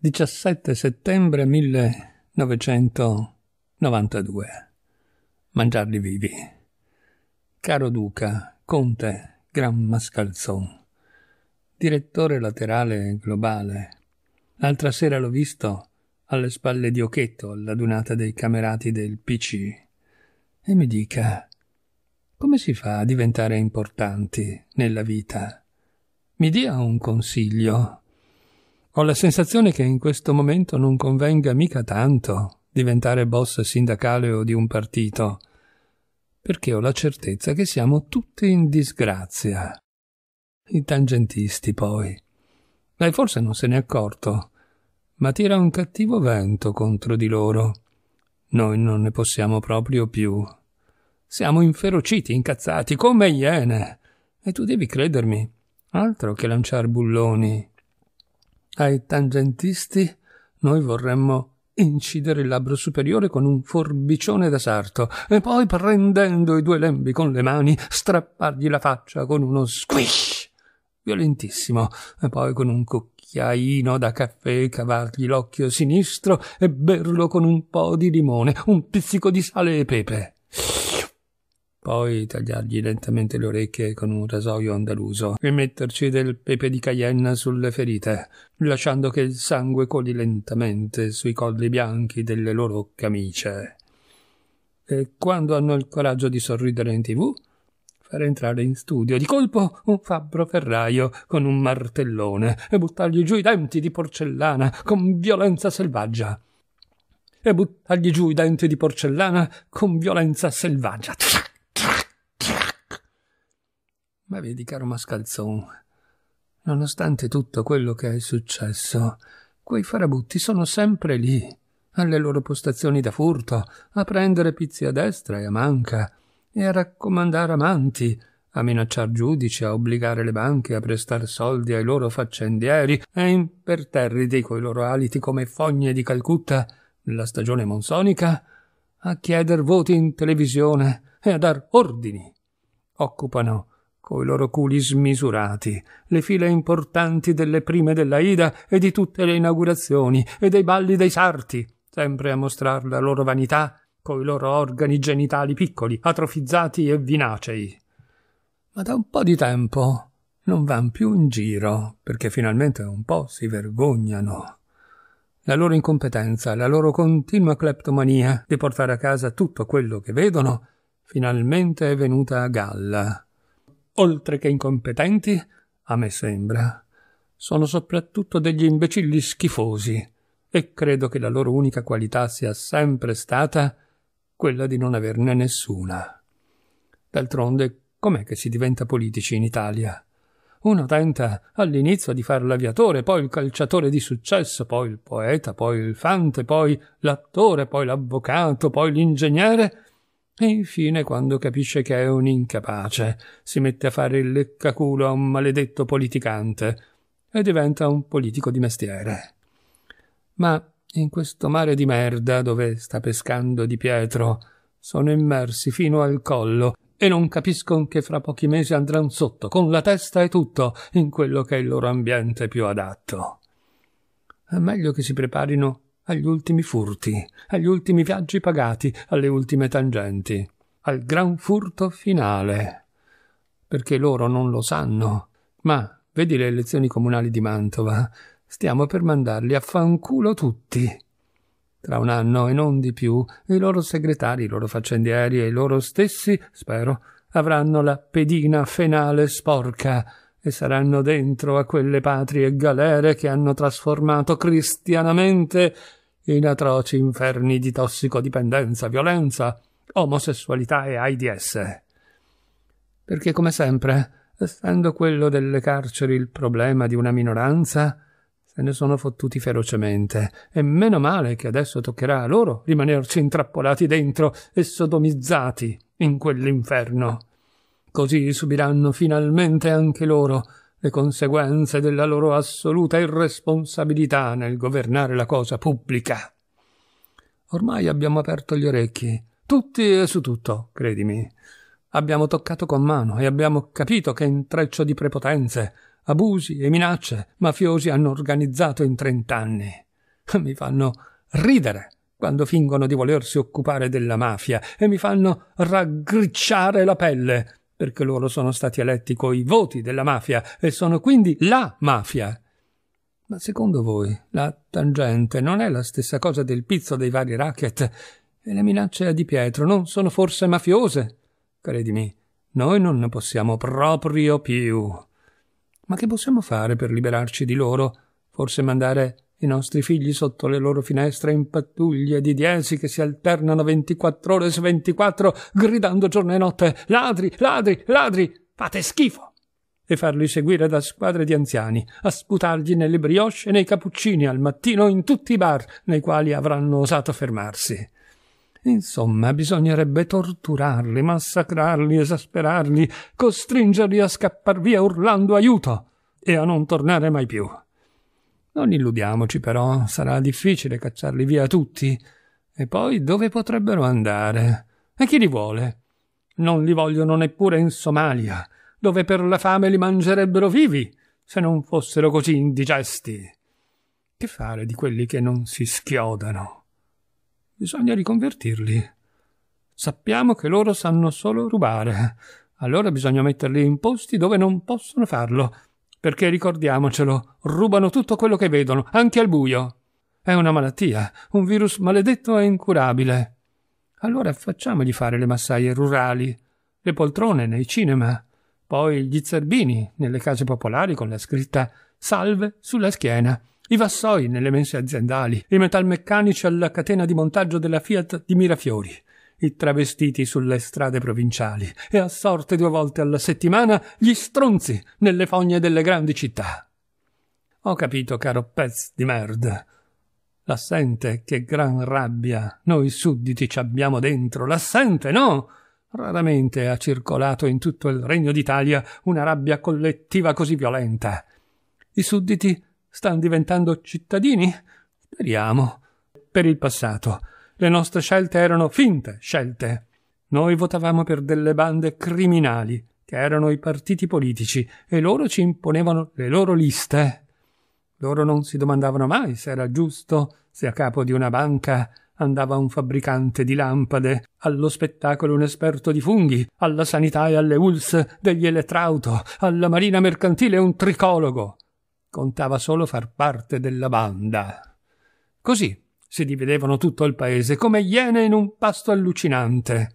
17 settembre 1992. Mangiarli vivi. Caro Duca, Conte, Gran Mascalzon, direttore laterale globale. L'altra sera l'ho visto alle spalle di Occhetto alla dunata dei camerati del PC. E mi dica, come si fa a diventare importanti nella vita? Mi dia un consiglio ho la sensazione che in questo momento non convenga mica tanto diventare boss sindacale o di un partito, perché ho la certezza che siamo tutti in disgrazia. I tangentisti, poi. Lei forse non se n'è accorto, ma tira un cattivo vento contro di loro. Noi non ne possiamo proprio più. Siamo inferociti, incazzati, come iene. E tu devi credermi. Altro che lanciar bulloni. Ai tangentisti noi vorremmo incidere il labbro superiore con un forbicione da sarto e poi prendendo i due lembi con le mani strappargli la faccia con uno squish violentissimo e poi con un cucchiaino da caffè cavargli l'occhio sinistro e berlo con un po di limone un pizzico di sale e pepe poi tagliargli lentamente le orecchie con un rasoio andaluso e metterci del pepe di Cayenne sulle ferite, lasciando che il sangue coli lentamente sui colli bianchi delle loro camicie. E quando hanno il coraggio di sorridere in tv, far entrare in studio di colpo un fabbro ferraio con un martellone e buttargli giù i denti di porcellana con violenza selvaggia. E buttargli giù i denti di porcellana con violenza selvaggia. Ma vedi, caro Mascalzone, nonostante tutto quello che è successo, quei farabutti sono sempre lì, alle loro postazioni da furto, a prendere pizzi a destra e a manca, e a raccomandare amanti, a minacciar giudici, a obbligare le banche a prestare soldi ai loro faccendieri e imperterriti coi loro aliti come fogne di Calcutta nella stagione monsonica, a chiedere voti in televisione e a dar ordini. Occupano coi loro culi smisurati, le file importanti delle prime della Ida e di tutte le inaugurazioni e dei balli dei sarti, sempre a mostrar la loro vanità coi loro organi genitali piccoli, atrofizzati e vinacei. Ma da un po' di tempo non van più in giro, perché finalmente un po' si vergognano. La loro incompetenza, la loro continua cleptomania di portare a casa tutto quello che vedono, finalmente è venuta a galla oltre che incompetenti, a me sembra, sono soprattutto degli imbecilli schifosi, e credo che la loro unica qualità sia sempre stata quella di non averne nessuna. D'altronde, com'è che si diventa politici in Italia? Uno tenta all'inizio di far l'aviatore, poi il calciatore di successo, poi il poeta, poi il fante, poi l'attore, poi l'avvocato, poi l'ingegnere, e infine, quando capisce che è un incapace, si mette a fare il leccaculo a un maledetto politicante e diventa un politico di mestiere. Ma in questo mare di merda dove sta pescando Di Pietro sono immersi fino al collo e non capiscono che fra pochi mesi andranno sotto, con la testa e tutto, in quello che è il loro ambiente più adatto. È meglio che si preparino agli ultimi furti, agli ultimi viaggi pagati, alle ultime tangenti, al gran furto finale. Perché loro non lo sanno. Ma vedi le elezioni comunali di Mantova. Stiamo per mandarli a fanculo tutti. Tra un anno e non di più, i loro segretari, i loro faccendieri e loro stessi, spero, avranno la pedina fenale sporca e saranno dentro a quelle patrie galere che hanno trasformato cristianamente in atroci inferni di tossicodipendenza, violenza, omosessualità e AIDS. Perché, come sempre, essendo quello delle carceri il problema di una minoranza, se ne sono fottuti ferocemente, e meno male che adesso toccherà a loro rimanerci intrappolati dentro e sodomizzati in quell'inferno. Così subiranno finalmente anche loro le conseguenze della loro assoluta irresponsabilità nel governare la cosa pubblica. Ormai abbiamo aperto gli orecchi, tutti e su tutto, credimi. Abbiamo toccato con mano e abbiamo capito che intreccio di prepotenze, abusi e minacce mafiosi hanno organizzato in trent'anni. Mi fanno ridere quando fingono di volersi occupare della mafia e mi fanno raggricciare la pelle perché loro sono stati eletti coi voti della mafia e sono quindi la mafia. Ma secondo voi la tangente non è la stessa cosa del pizzo dei vari racket? E le minacce a Di Pietro non sono forse mafiose? Credimi, noi non ne possiamo proprio più. Ma che possiamo fare per liberarci di loro? Forse mandare i nostri figli sotto le loro finestre in pattuglie di diesi che si alternano ventiquattro ore su ventiquattro gridando giorno e notte ladri ladri ladri fate schifo e farli seguire da squadre di anziani a sputargli nelle brioche e nei cappuccini al mattino in tutti i bar nei quali avranno osato fermarsi Insomma, bisognerebbe torturarli, massacrarli, esasperarli, costringerli a scappar via urlando aiuto e a non tornare mai più. Non illudiamoci però, sarà difficile cacciarli via tutti. E poi dove potrebbero andare? E chi li vuole? Non li vogliono neppure in Somalia, dove per la fame li mangerebbero vivi, se non fossero così indigesti. Che fare di quelli che non si schiodano? Bisogna riconvertirli. Sappiamo che loro sanno solo rubare, allora bisogna metterli in posti dove non possono farlo, perché ricordiamocelo, rubano tutto quello che vedono, anche al buio. È una malattia, un virus maledetto e incurabile. Allora facciamogli fare le massaie rurali, le poltrone nei cinema, poi gli zerbini nelle case popolari con la scritta Salve sulla schiena, i vassoi nelle mense aziendali, i metalmeccanici alla catena di montaggio della Fiat di Mirafiori, i travestiti sulle strade provinciali e a sorte due volte alla settimana gli stronzi nelle fogne delle grandi città. Ho capito, caro pezzo di merda. L'assente, che gran rabbia noi sudditi ci abbiamo dentro. L'assente, no! Raramente ha circolato in tutto il Regno d'Italia una rabbia collettiva così violenta. I sudditi stanno diventando cittadini? Speriamo. Per il passato le nostre scelte erano finte scelte. Noi votavamo per delle bande criminali, che erano i partiti politici, e loro ci imponevano le loro liste. Loro non si domandavano mai se era giusto se a capo di una banca andava un fabbricante di lampade, allo spettacolo un esperto di funghi, alla sanità e alle ULS degli elettrauto, alla marina mercantile un tricologo. Contava solo far parte della banda. Così si dividevano tutto il paese come iene in un pasto allucinante.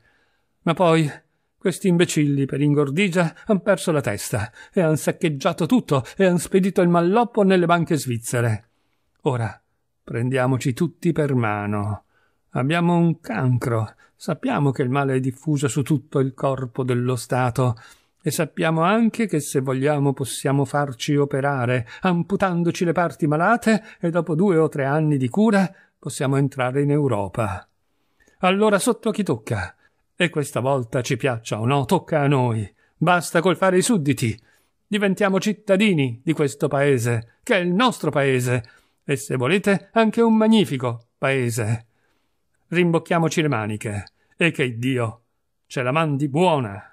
Ma poi questi imbecilli per ingordigia han perso la testa e han saccheggiato tutto e han spedito il malloppo nelle banche svizzere. Ora prendiamoci tutti per mano. Abbiamo un cancro, sappiamo che il male è diffuso su tutto il corpo dello Stato e sappiamo anche che se vogliamo possiamo farci operare, amputandoci le parti malate e dopo due o tre anni di cura possiamo entrare in Europa. Allora sotto chi tocca? E questa volta ci piaccia o no, tocca a noi. Basta col fare i sudditi. Diventiamo cittadini di questo paese, che è il nostro paese, e se volete anche un magnifico paese. Rimbocchiamoci le maniche, e che Dio ce la mandi buona.